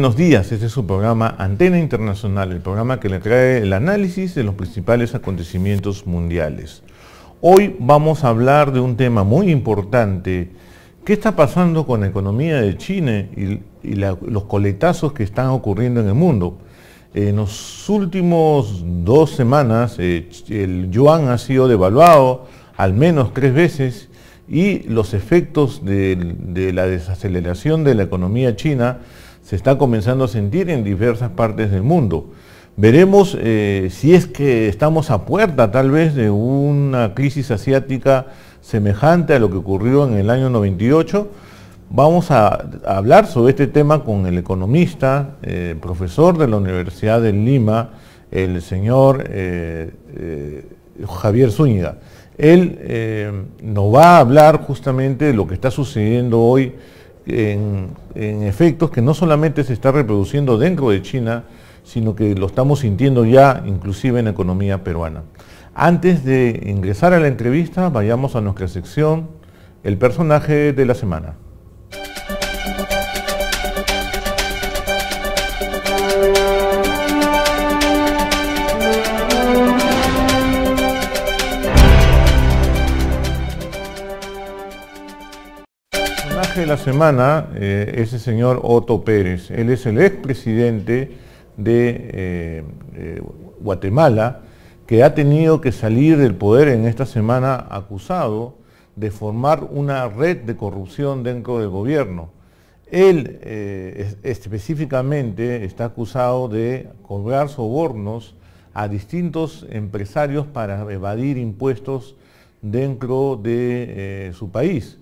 buenos días. Este es su programa Antena Internacional, el programa que le trae el análisis de los principales acontecimientos mundiales. Hoy vamos a hablar de un tema muy importante. ¿Qué está pasando con la economía de China y, los coletazos que están ocurriendo en el mundo? En los últimos dos semanas eh, el yuan ha sido devaluado al menos tres veces y los efectos de la desaceleración de la economía china se está comenzando a sentir en diversas partes del mundo. Veremos eh, si es que estamos a puerta tal vez de una crisis asiática semejante a lo que ocurrió en el año 98. Vamos a, hablar sobre este tema con el economista, eh, profesor de la Universidad de Lima, el señor eh, Javier Zúñiga. Él nos va a hablar justamente de lo que está sucediendo hoy en, efectos que no solamente se está reproduciendo dentro de China, sino que lo estamos sintiendo ya inclusive en la economía peruana. Antes de ingresar a la entrevista, vayamos a nuestra sección, el personaje de la semana. de la semana eh, ese es señor Otto Pérez. Él es el expresidente de eh, eh, Guatemala, que ha tenido que salir del poder en esta semana acusado de formar una red de corrupción dentro del gobierno. Él específicamente está acusado de cobrar sobornos a distintos empresarios para evadir impuestos dentro de su país.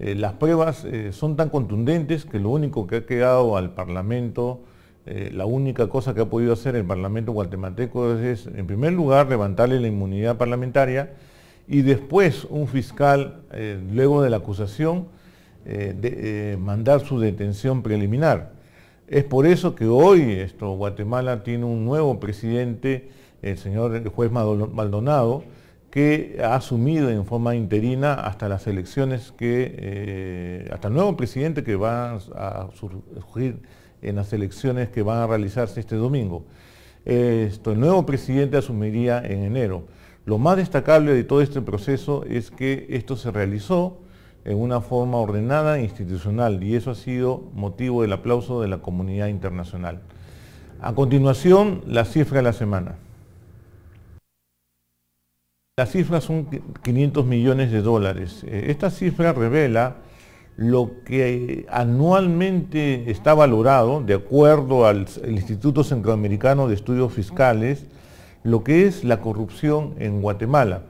Eh, las pruebas eh, son tan contundentes que lo único que ha quedado al Parlamento, eh, la única cosa que ha podido hacer el Parlamento guatemalteco es, en primer lugar, levantarle la inmunidad parlamentaria y después un fiscal, luego de la acusación, mandar su detención preliminar. Es por eso que hoy esto, Guatemala tiene un nuevo presidente, el señor juez Maldonado, que ha asumido en forma interina hasta las elecciones que, eh, hasta el nuevo presidente que va a surgir en las elecciones que van a realizarse este domingo. Esto, el nuevo presidente asumiría en enero. Lo más destacable de todo este proceso es que esto se realizó en una forma ordenada e institucional y eso ha sido motivo del aplauso de la comunidad internacional. A continuación, la cifra de la semana. Las cifras son 500 millones de dólares. Eh, esta cifra revela lo que anualmente está valorado, de acuerdo al Instituto Centroamericano de Estudios Fiscales, lo que es la corrupción en Guatemala.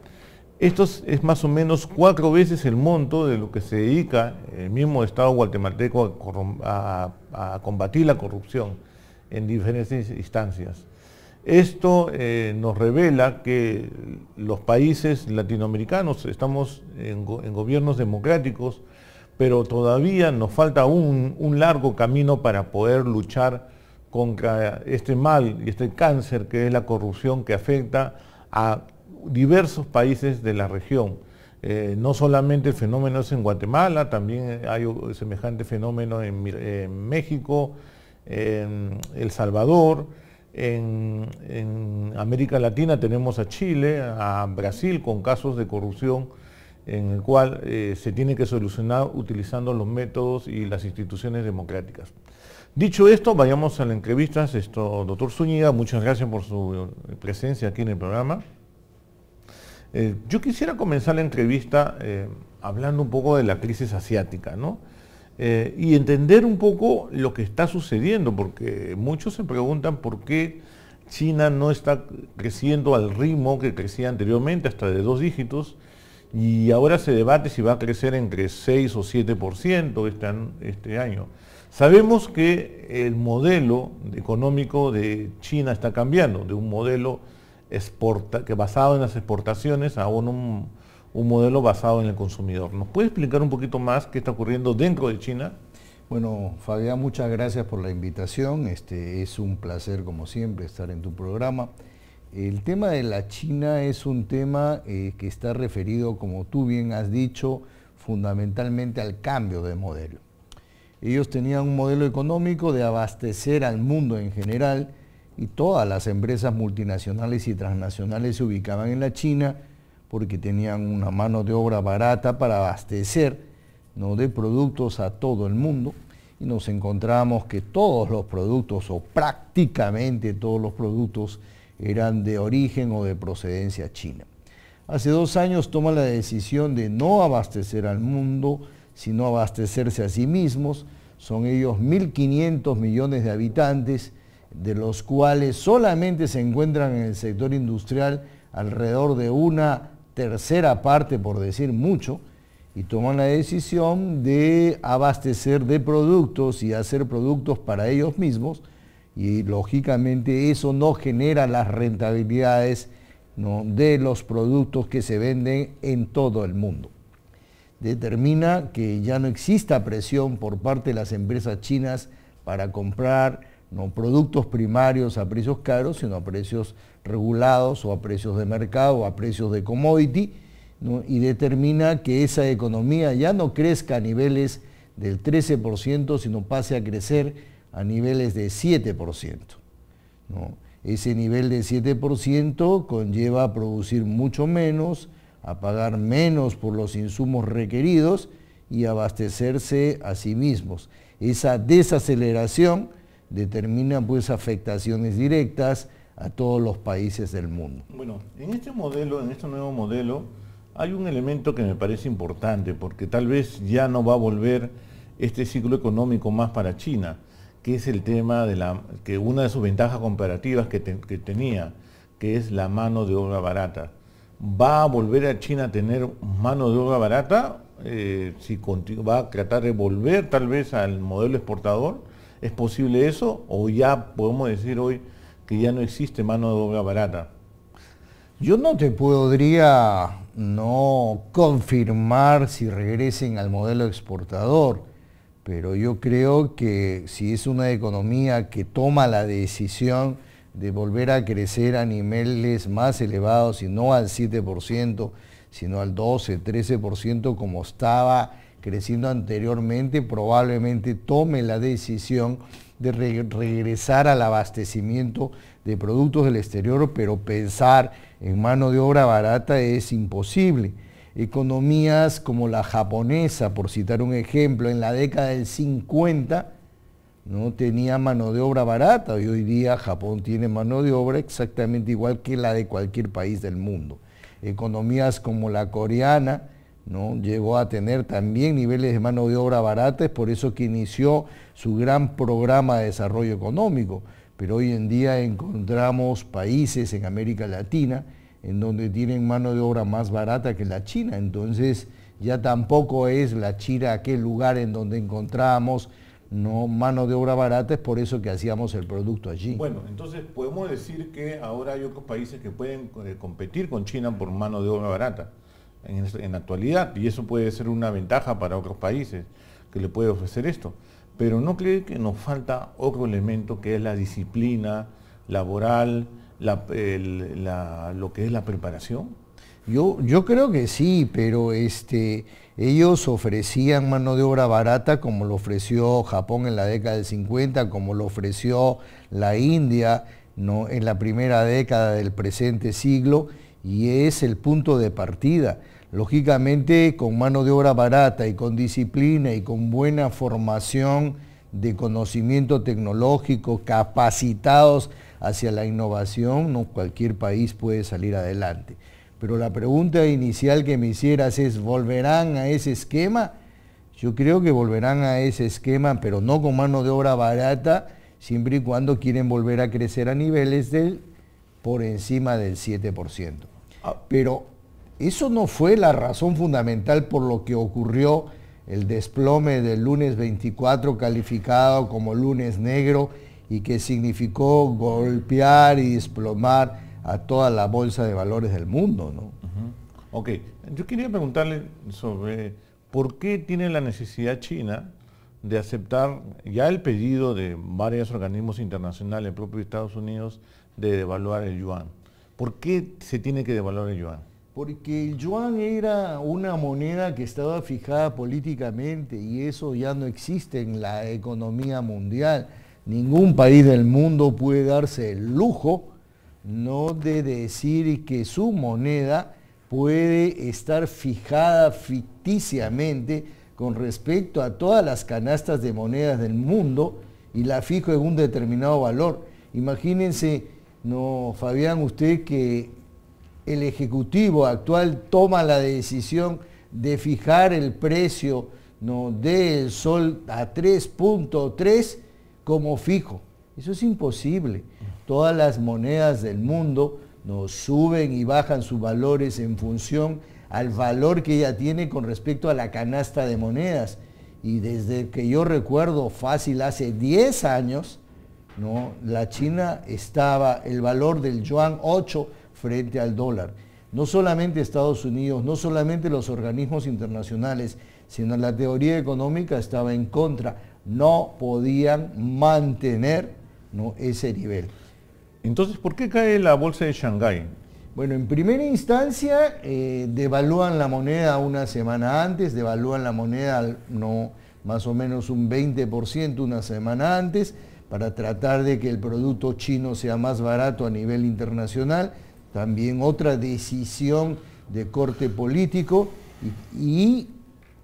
Esto es más o menos cuatro veces el monto de lo que se dedica el mismo Estado guatemalteco a, a combatir la corrupción en diferentes instancias. Esto eh, nos revela que los países latinoamericanos estamos en, gobiernos democráticos, pero todavía nos falta un, largo camino para poder luchar contra este mal y este cáncer que es la corrupción que afecta a diversos países de la región. Eh, no solamente el fenómeno en Guatemala, también hay semejante fenómeno en México, en El Salvador. En, América Latina tenemos a Chile, a Brasil con casos de corrupción en el cual eh, se tiene que solucionar utilizando los métodos y las instituciones democráticas. Dicho esto, vayamos a la entrevista. doctor Zúñiga, muchas gracias por su eh, presencia aquí en el programa. Eh, yo quisiera comenzar la entrevista hablando un poco de la crisis asiática, ¿no? Eh, y entender un poco lo que está sucediendo, porque muchos se preguntan por qué China no está creciendo al ritmo que crecía anteriormente, hasta de dos dígitos, y ahora se debate si va a crecer entre 6 o 7% este, este año. Sabemos que el modelo económico de China está cambiando, de un modelo que basado en las exportaciones a un, un modelo basado en el consumidor. ¿Nos puede explicar un poquito más qué está ocurriendo dentro de China? Bueno, Fabián, muchas gracias por la invitación. Este, es un placer, como siempre, estar en tu programa. El tema de la China es un tema eh, que está referido, como tú bien has dicho, fundamentalmente al cambio de modelo. Ellos tenían un modelo económico de abastecer al mundo en general y todas las empresas multinacionales y transnacionales se ubicaban en la China porque tenían una mano de obra barata para abastecer ¿no? de productos a todo el mundo y nos encontramos que todos los productos o prácticamente todos los productos eran de origen o de procedencia china. Hace dos años toma la decisión de no abastecer al mundo, sino abastecerse a sí mismos. Son ellos 1.500 millones de habitantes, de los cuales solamente se encuentran en el sector industrial alrededor de una tercera parte, por decir mucho, y toman la decisión de abastecer de productos y hacer productos para ellos mismos, y lógicamente eso no genera las rentabilidades de los productos que se venden en todo el mundo. Determina que ya no exista presión por parte de las empresas chinas para comprar no productos primarios a precios caros, sino a precios regulados o a precios de mercado o a precios de commodity, y determina que esa economía ya no crezca a niveles del 13%, sino pase a crecer a niveles de 7%. Ese nivel de 7% conlleva a producir mucho menos, a pagar menos por los insumos requeridos y abastecerse a sí mismos. Esa desaceleración determina pues afectaciones directas a todos los países del mundo. Bueno, en este modelo, en este nuevo modelo, hay un elemento que me parece importante, porque tal vez ya no va a volver este ciclo económico más para China, que es el tema de la, que una de sus ventajas comparativas que, tenía, que es la mano de obra barata. ¿Va a volver a China a tener mano de obra barata? Eh, si va a tratar de volver tal vez al modelo exportador, ¿Es posible eso o ya podemos decir hoy que ya no existe mano de obra barata? Yo no te podría no confirmar si regresen al modelo exportador, pero yo creo que si es una economía que toma la decisión de volver a crecer a niveles más elevados y no al 7%, sino al 12, 13% como estaba creciendo anteriormente, probablemente tome la decisión de regresar al abastecimiento de productos del exterior, pero pensar en mano de obra barata es imposible. Economías como la japonesa, por citar un ejemplo, en la década del 50 no tenía mano de obra barata y hoy día Japón tiene mano de obra exactamente igual que la de cualquier país del mundo. Economías como la coreana, llegó a tener también niveles de mano de obra baratas por eso que inició su gran programa de desarrollo económico. Pero hoy en día encontramos países en América Latina en donde tienen mano de obra más barata que la China, entonces ya tampoco es la China aquel lugar en donde encontramos mano de obra barata, es por eso que hacíamos el producto allí. Bueno, entonces podemos decir que ahora hay otros países que pueden eh, competir con China por mano de obra barata en, la actualidad y eso puede ser una ventaja para otros países que le puede ofrecer esto. Pero no cree que nos falta otro elemento que es la disciplina laboral, la, lo que es la preparación. Yo, yo creo que sí, pero este, ellos ofrecían mano de obra barata como lo ofreció Japón en la década del 50, como lo ofreció la India ¿no? en la primera década del presente siglo, y es el punto de partida. Lógicamente, con mano de obra barata y con disciplina y con buena formación de conocimiento tecnológico, capacitados hacia la innovación, no cualquier país puede salir adelante. Pero la pregunta inicial que me hicieras es, ¿volverán a ese esquema? Yo creo que volverán a ese esquema, pero no con mano de obra barata, siempre y cuando quieren volver a crecer a niveles del por encima del 7%. Ah. Pero eso no fue la razón fundamental por lo que ocurrió el desplome del lunes 24 calificado como lunes negro y que significó golpear y desplomar a toda la bolsa de valores del mundo. ¿no? Ok, yo quería preguntarle sobre por qué tiene la necesidad China de aceptar ya el pedido de varios organismos internacionales, el propio Estados Unidos, de devaluar el yuan. ¿Por qué se tiene que devaluar el yuan? Porque el yuan era una moneda que estaba fijada políticamente y eso ya no existe en la economía mundial. Ningún país del mundo puede darse el lujo no de decir que su moneda puede estar fijada ficticiamente con respecto a todas las canastas de monedas del mundo y la fijo en un determinado valor. Imagínense, no, Fabián, usted que el Ejecutivo actual toma la decisión de fijar el precio ¿no? del sol a 3.3 como fijo. Eso es imposible. Todas las monedas del mundo nos suben y bajan sus valores en función al valor que ella tiene con respecto a la canasta de monedas. Y desde que yo recuerdo, fácil, hace 10 años, ¿no? la China estaba, el valor del yuan 8 frente al dólar. No solamente Estados Unidos, no solamente los organismos internacionales, sino la teoría económica estaba en contra. No podían mantener ¿no? ese nivel. Entonces, ¿por qué cae la bolsa de Shanghái? Bueno, en primera instancia eh, devalúan la moneda una semana antes, devalúan la moneda no, más o menos un 20% una semana antes para tratar de que el producto chino sea más barato a nivel internacional también otra decisión de corte político y,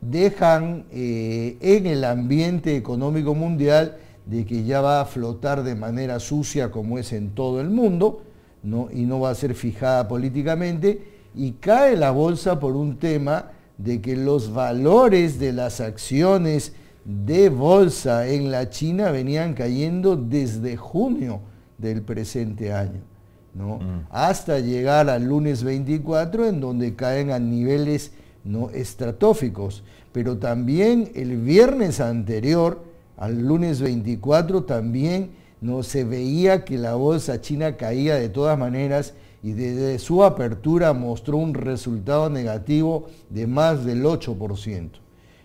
dejan eh, en el ambiente económico mundial de que ya va a flotar de manera sucia como es en todo el mundo y no va a ser fijada políticamente y cae la bolsa por un tema de que los valores de las acciones de bolsa en la China venían cayendo desde junio del presente año. Mm. Hasta llegar al lunes 24 en donde caen a niveles no estratóficos. Pero también el viernes anterior, al lunes 24, también no se veía que la bolsa china caía de todas maneras y desde su apertura mostró un resultado negativo de más del 8%.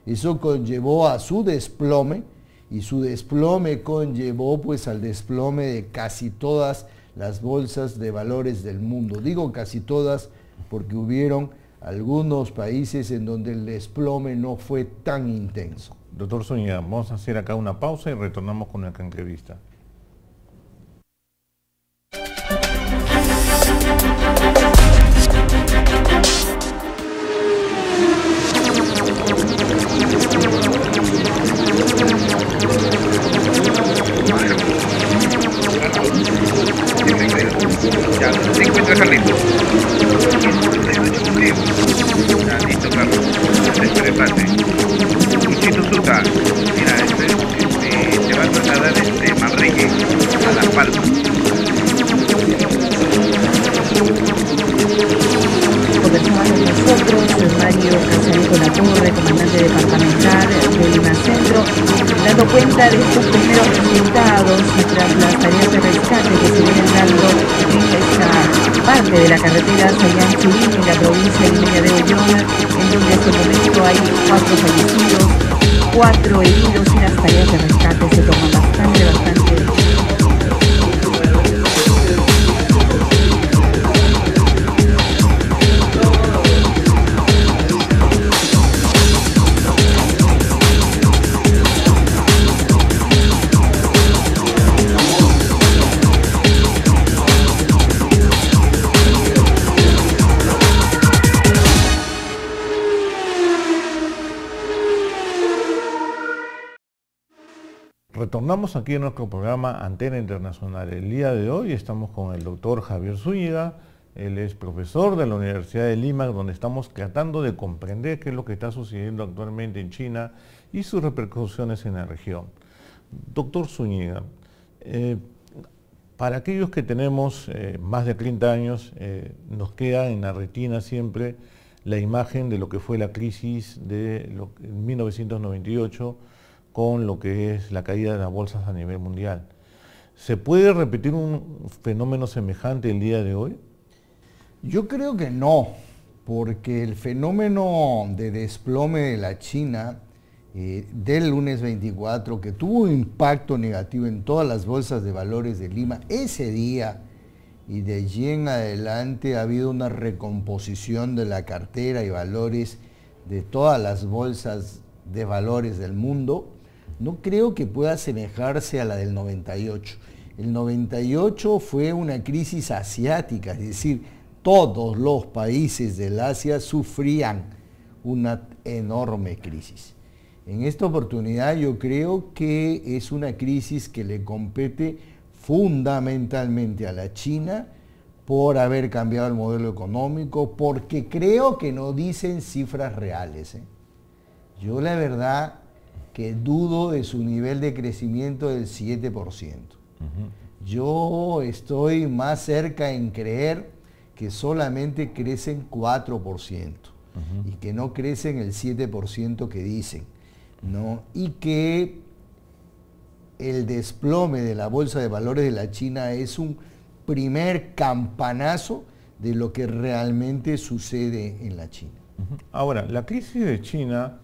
Eso conllevó a su desplome y su desplome conllevó pues al desplome de casi todas las bolsas de valores del mundo. Digo casi todas porque hubieron algunos países en donde el desplome no fue tan intenso. Doctor Zúñiga, vamos a hacer acá una pausa y retornamos con la entrevista. dado cuenta de estos primeros resultados y tras las tareas de rescate que se vienen dando en esta parte de la carretera Sayan churín en la provincia de de en donde hasta el momento hay cuatro fallecidos, cuatro heridos y las tareas de rescate se toman bastante, bastante Retornamos aquí a nuestro programa Antena Internacional. El día de hoy estamos con el doctor Javier Zúñiga. Él es profesor de la Universidad de Lima, donde estamos tratando de comprender qué es lo que está sucediendo actualmente en China y sus repercusiones en la región. Doctor Zúñiga, eh, para aquellos que tenemos eh, más de 30 años, eh, nos queda en la retina siempre la imagen de lo que fue la crisis de 1998 con lo que es la caída de las bolsas a nivel mundial. ¿Se puede repetir un fenómeno semejante el día de hoy? Yo creo que no, porque el fenómeno de desplome de la China eh, del lunes 24, que tuvo un impacto negativo en todas las bolsas de valores de Lima, ese día y de allí en adelante ha habido una recomposición de la cartera y valores de todas las bolsas de valores del mundo no creo que pueda asemejarse a la del 98. El 98 fue una crisis asiática, es decir, todos los países del Asia sufrían una enorme crisis. En esta oportunidad yo creo que es una crisis que le compete fundamentalmente a la China por haber cambiado el modelo económico, porque creo que no dicen cifras reales. ¿eh? Yo la verdad que dudo de su nivel de crecimiento del 7%. Yo estoy más cerca en creer que solamente crecen 4% y que no crecen el 7% que dicen. ¿no? Y que el desplome de la Bolsa de Valores de la China es un primer campanazo de lo que realmente sucede en la China. Ahora, la crisis de China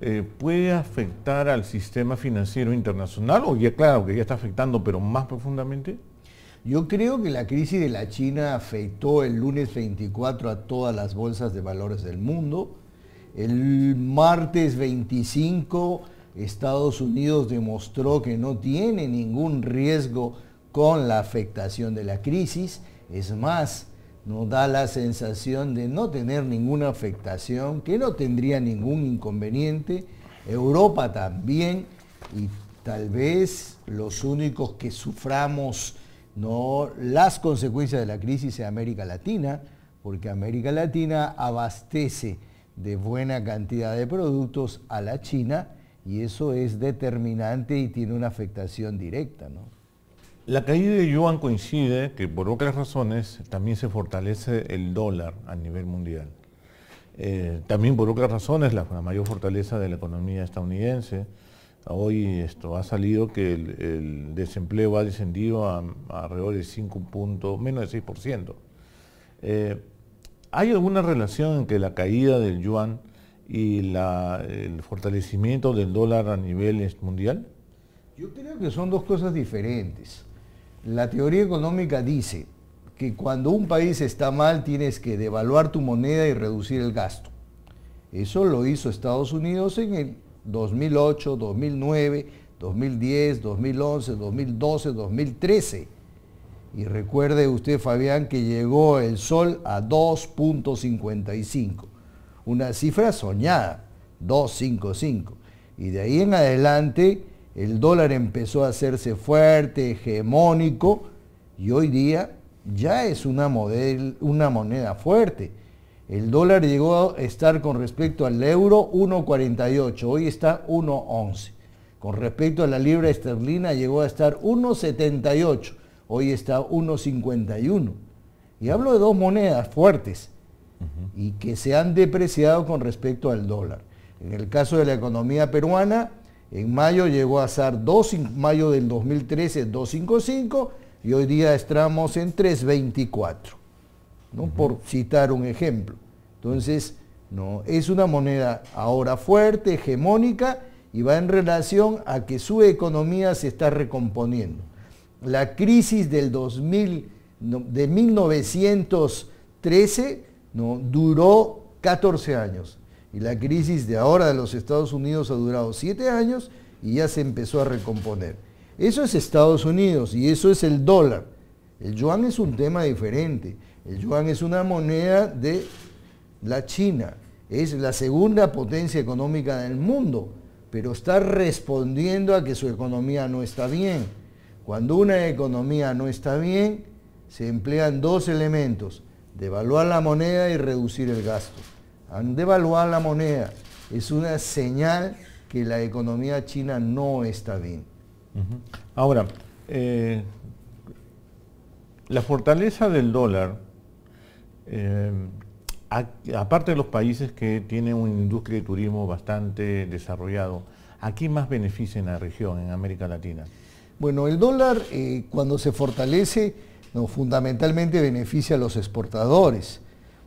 eh, puede afectar al sistema financiero internacional o ya claro que ya está afectando, pero más profundamente? Yo creo que la crisis de la China afectó el lunes 24 a todas las bolsas de valores del mundo. El martes 25 Estados Unidos demostró que no tiene ningún riesgo con la afectación de la crisis. Es más, nos da la sensación de no tener ninguna afectación, que no tendría ningún inconveniente, Europa también, y tal vez los únicos que suframos no las consecuencias de la crisis en América Latina, porque América Latina abastece de buena cantidad de productos a la China y eso es determinante y tiene una afectación directa. ¿no? La caída de yuan coincide que por otras razones también se fortalece el dólar a nivel mundial. Eh, también por otras razones la, mayor fortaleza de la economía estadounidense. Hoy esto ha salido que el, desempleo ha descendido a, alrededor de 5 puntos, menos de 6%. Eh, ¿Hay alguna relación entre la caída del yuan y el fortalecimiento del dólar a nivel mundial? Yo creo que son dos cosas diferentes. La teoría económica dice que cuando un país está mal tienes que devaluar tu moneda y reducir el gasto. Eso lo hizo Estados Unidos en el 2008, 2009, 2010, 2011, 2012, 2013. Y recuerde usted, Fabián, que llegó el sol a 2.55. Una cifra soñada, 2.55. Y de ahí en adelante el dólar empezó a hacerse fuerte, hegemónico, y hoy día ya es una, moneda fuerte. El dólar llegó a estar con respecto al euro 1.48, hoy está 1.11. Con respecto a la libra esterlina llegó a estar 1.78, hoy está 1.51. Y hablo de dos monedas fuertes y que se han depreciado con respecto al dólar. En el caso de la economía peruana, en mayo llegó a ser, 2, mayo del 2013 255 y hoy día estamos en 324, ¿no? por citar un ejemplo. Entonces, no, es una moneda ahora fuerte, hegemónica y va en relación a que su economía se está recomponiendo. La crisis del 2000, de 1913 ¿no? duró 14 años. Y la crisis de ahora de los Estados Unidos ha durado siete años y ya se empezó a recomponer. Eso es Estados Unidos y eso es el dólar. El yuan es un tema diferente. El yuan es una moneda de la China. Es la segunda potencia económica del mundo, pero está respondiendo a que su economía no está bien. Cuando una economía no está bien, se emplean dos elementos, devaluar la moneda y reducir el gasto. Devaluar la moneda. Es una señal que la economía china no está bien. Ahora, eh, la fortaleza del dólar, eh, aparte de los países que tienen una industria de turismo bastante desarrollado, ¿a quién más beneficia en la región, en América Latina? Bueno, el dólar eh, cuando se fortalece, no, fundamentalmente beneficia a los exportadores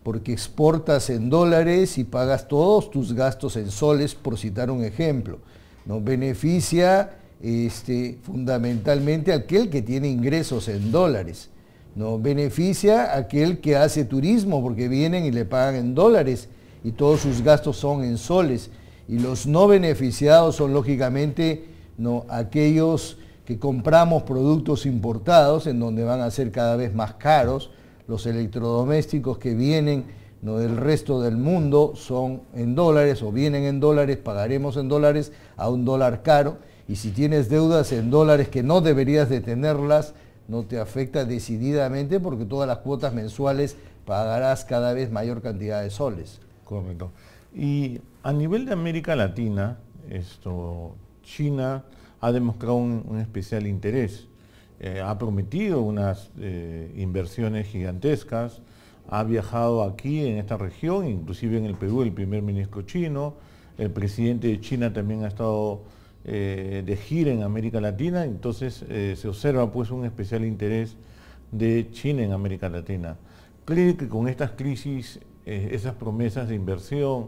porque exportas en dólares y pagas todos tus gastos en soles, por citar un ejemplo. No beneficia este, fundamentalmente aquel que tiene ingresos en dólares. No beneficia aquel que hace turismo porque vienen y le pagan en dólares y todos sus gastos son en soles. Y los no beneficiados son lógicamente ¿no? aquellos que compramos productos importados en donde van a ser cada vez más caros los electrodomésticos que vienen no del resto del mundo son en dólares o vienen en dólares, pagaremos en dólares a un dólar caro y si tienes deudas en dólares que no deberías de tenerlas, no te afecta decididamente porque todas las cuotas mensuales pagarás cada vez mayor cantidad de soles. Correcto. Y a nivel de América Latina, esto, China ha demostrado un especial interés eh, ha prometido unas eh, inversiones gigantescas, ha viajado aquí en esta región, inclusive en el Perú el primer ministro chino, el presidente de China también ha estado eh, de gira en América Latina, entonces se observa pues un especial interés de China en América Latina. ¿Cree que con estas crisis esas promesas de inversión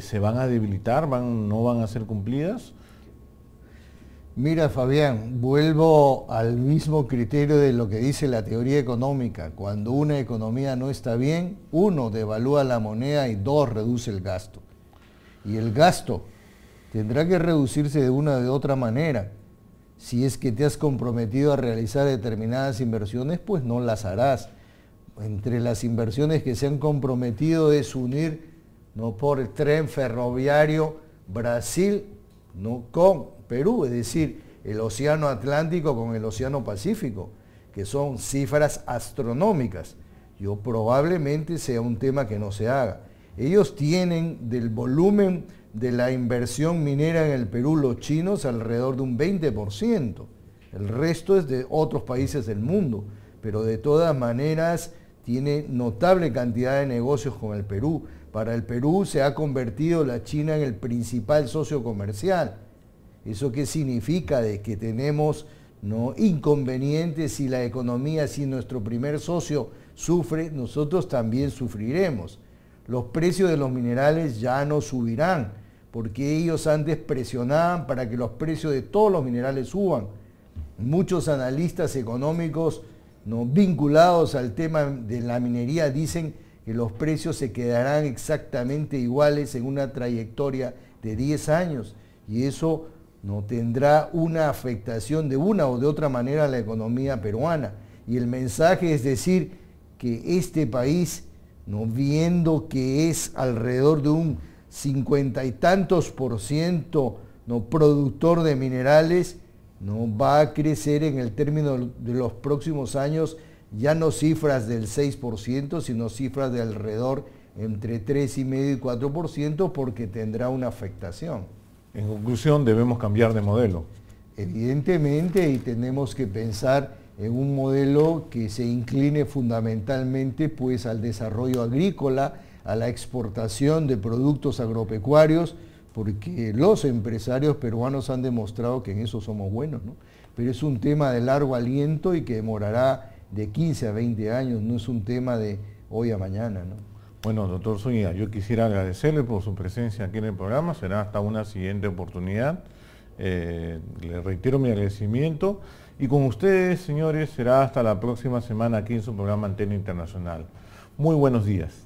se van a debilitar, no van a ser cumplidas? Mira, Fabián, vuelvo al mismo criterio de lo que dice la teoría económica. Cuando una economía no está bien, uno, devalúa la moneda y dos, reduce el gasto. Y el gasto tendrá que reducirse de una o de otra manera. Si es que te has comprometido a realizar determinadas inversiones, pues no las harás. Entre las inversiones que se han comprometido es unir, no por el tren ferroviario Brasil, no con Perú, es decir, el Océano Atlántico con el Océano Pacífico, que son cifras astronómicas. Yo probablemente sea un tema que no se haga. Ellos tienen del volumen de la inversión minera en el Perú, los chinos, alrededor de un 20%. El resto es de otros países del mundo, pero de todas maneras tiene notable cantidad de negocios con el Perú. Para el Perú se ha convertido la China en el principal socio comercial. ¿Eso qué significa? De que tenemos ¿no? inconvenientes si la economía, si nuestro primer socio sufre, nosotros también sufriremos. Los precios de los minerales ya no subirán, porque ellos antes presionaban para que los precios de todos los minerales suban. Muchos analistas económicos ¿no? vinculados al tema de la minería dicen que los precios se quedarán exactamente iguales en una trayectoria de 10 años y eso no tendrá una afectación de una o de otra manera a la economía peruana. Y el mensaje es decir que este país, no viendo que es alrededor de un cincuenta y tantos por ciento no productor de minerales, no va a crecer en el término de los próximos años ya no cifras del 6%, sino cifras de alrededor entre 3,5 y 4% porque tendrá una afectación. En conclusión, debemos cambiar de modelo. Evidentemente, y tenemos que pensar en un modelo que se incline fundamentalmente pues, al desarrollo agrícola, a la exportación de productos agropecuarios, porque los empresarios peruanos han demostrado que en eso somos buenos, ¿no? Pero es un tema de largo aliento y que demorará de 15 a 20 años, no es un tema de hoy a mañana, ¿no? Bueno, doctor Zúñiga, yo quisiera agradecerle por su presencia aquí en el programa. Será hasta una siguiente oportunidad. Eh, le reitero mi agradecimiento. Y con ustedes, señores, será hasta la próxima semana aquí en su programa Antena Internacional. Muy buenos días.